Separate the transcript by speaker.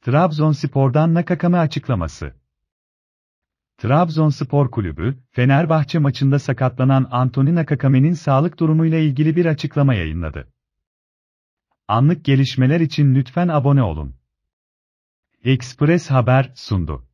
Speaker 1: Trabzonspor'dan Nakakame açıklaması. Trabzonspor Kulübü, Fenerbahçe maçında sakatlanan Antoni Nakakame'nin sağlık durumuyla ilgili bir açıklama yayınladı. Anlık gelişmeler için lütfen abone olun.
Speaker 2: Express Haber sundu.